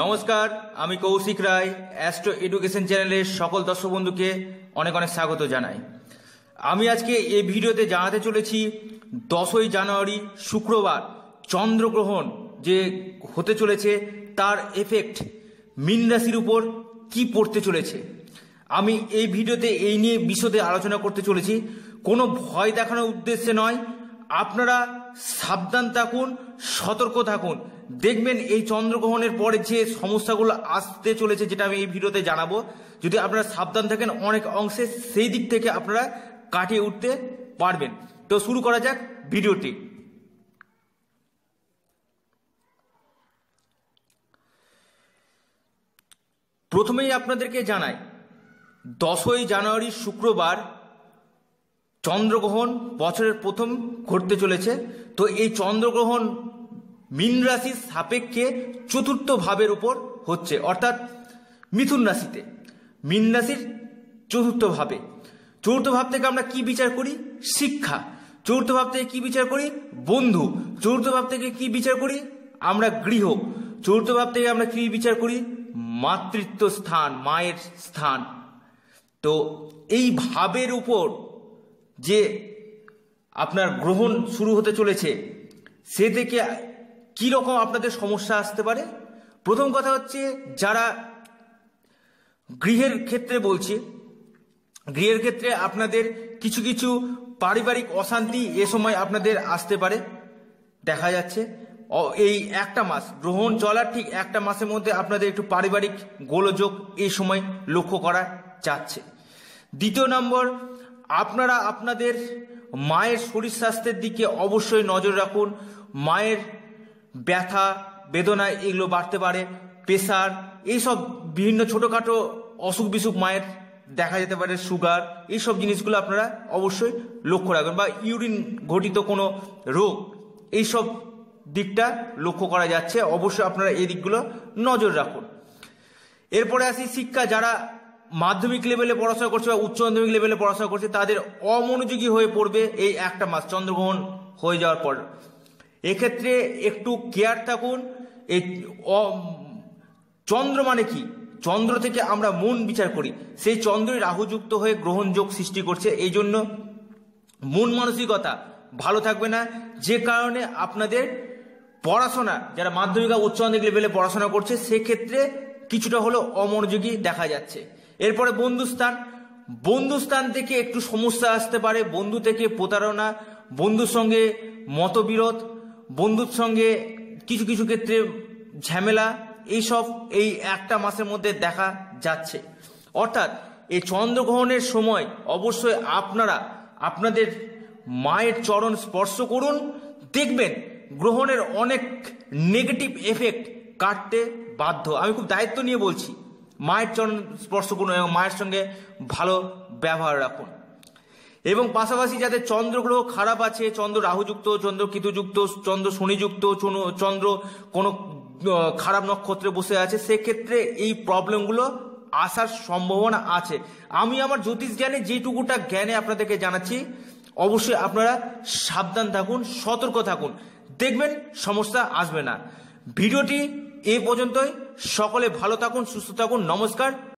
নমস্কার আমি কৌশিক রায় astro education চ্যানেলের সকল দর্শক বন্ধুকে অনেক অনেক স্বাগত জানাই আমি আজকে এই ভিডিওতে জানাতে চলেছি দশই জানুয়ারি শুক্রবার চন্দ্রগ্রহণ যে হতে চলেছে তার এফেক্ট মিন রাশির উপর কি পড়তে চলেছে আমি এই ভিডিওতে এই নিয়ে বিশদে আলোচনা করতে চলেছি কোনো ভয় দেখানোর উদ্দেশ্যে নয় আপনারা সাবধান থাকুন সতর্ক থাকুন দেখবেন এই চন্দ্রগ্রহণের পরে যে সমস্যাগুলো আসতে চলেছে যেটা আমি এই ভিডিওতে জানাবো যদি আপনারা সাবধান থাকেন অনেক অংশে সেই দিক থেকে আপনারা কাটিয়ে উঠতে পারবেন তো শুরু করা যাক ভিডিওটি প্রথমেই আপনাদেরকে জানাই দশই জানুয়ারি শুক্রবার চন্দ্রগ্রহণ বছরের প্রথম ঘটতে চলেছে তো এই চন্দ্রগ্রহণ মিন রাশির সাপেক্ষে চতুর্থ ভাবের উপর হচ্ছে অর্থাৎ মিথুন রাশিতে মিন রাশির চতুর্থ ভাবে চতুর্থ ভাব থেকে আমরা কি বিচার করি শিক্ষা চতুর্থ ভাব থেকে কি বিচার করি বন্ধু চতুর্থ ভাব থেকে কি বিচার করি আমরা গৃহ চতুর্থ ভাব থেকে আমরা কি বিচার করি মাতৃত্ব স্থান মায়ের স্থান তো এই ভাবের উপর যে আপনার গ্রহণ শুরু হতে চলেছে সে থেকে কি রকম আপনাদের সমস্যা আসতে পারে প্রথম কথা হচ্ছে যারা গৃহের ক্ষেত্রে বলছি গৃহের ক্ষেত্রে আপনাদের কিছু কিছু পারিবারিক অশান্তি এ সময় আপনাদের আসতে পারে দেখা যাচ্ছে এই একটা মাস গ্রহণ চলার ঠিক একটা মাসের মধ্যে আপনাদের একটু পারিবারিক গোলযোগ এই সময় লক্ষ্য করা যাচ্ছে দ্বিতীয় নম্বর আপনারা আপনাদের মায়ের শরীর স্বাস্থ্যের দিকে অবশ্যই নজর রাখুন মায়ের ব্যথা বেদনা এগুলো বাড়তে পারে প্রেশার এইসব বিভিন্ন ছোটোখাটো অসুখ বিসুখ মায়ের দেখা যেতে পারে সুগার এইসব জিনিসগুলো আপনারা অবশ্যই লক্ষ্য রাখবেন বা ইউরিন ঘটিত কোনো রোগ এইসব দিকটা লক্ষ্য করা যাচ্ছে অবশ্যই আপনারা এই দিকগুলো নজর রাখুন এরপরে আসি শিক্ষা যারা মাধ্যমিক লেভেলে পড়াশোনা করছে বা উচ্চ মাধ্যমিক লেভেলে পড়াশোনা করছে তাদের অমনোযোগী হয়ে পড়বে এই একটা মাস চন্দ্রগ্রহণ হয়ে যাওয়ার পর এক্ষেত্রে একটু কেয়ার থাকুন এই চন্দ্র মানে কি চন্দ্র থেকে আমরা মন বিচার করি সেই চন্দ্রই রাহুযুক্ত হয়ে গ্রহণযোগ সৃষ্টি করছে এই জন্য মন মানসিকতা ভালো থাকবে না যে কারণে আপনাদের পড়াশোনা যারা মাধ্যমিক বা উচ্চ মাধ্যমিক লেভেলে পড়াশোনা করছে সেক্ষেত্রে কিছুটা হলো অমনোযোগী দেখা যাচ্ছে এরপরে বন্ধুস্থান বন্ধুস্থান থেকে একটু সমস্যা আসতে পারে বন্ধু থেকে প্রতারণা বন্ধুর সঙ্গে মতবিরোধ বন্ধুর সঙ্গে কিছু কিছু ক্ষেত্রে ঝামেলা এইসব এই একটা মাসের মধ্যে দেখা যাচ্ছে অর্থাৎ এই চন্দ্রগ্রহণের সময় অবশ্যই আপনারা আপনাদের মায়ের চরণ স্পর্শ করুন দেখবেন গ্রহণের অনেক নেগেটিভ এফেক্ট কাটতে বাধ্য আমি খুব দায়িত্ব নিয়ে বলছি মায়ের চরণ স্পর্শ করুন এবং মায়ের সঙ্গে ভালো ব্যবহার রাখুন এবং পাশাপাশি যাদের চন্দ্রগ্রহ খারাপ আছে চন্দ্র রাহুযুক্ত চন্দ্র কিতুযুক্ত চন্দ্র শনিযুক্ত চন্দ্র কোনো খারাপ নক্ষত্রে বসে আছে সেক্ষেত্রে এই প্রবলেমগুলো আসার সম্ভাবনা আছে আমি আমার জ্যোতিষ জ্ঞানে যেটুকুটা জ্ঞানে আপনাদেরকে জানাচ্ছি অবশ্যই আপনারা সাবধান থাকুন সতর্ক থাকুন দেখবেন সমস্যা আসবে না ভিডিওটি এ পর্যন্তই সকলে ভালো থাকুন সুস্থ থাকুন নমস্কার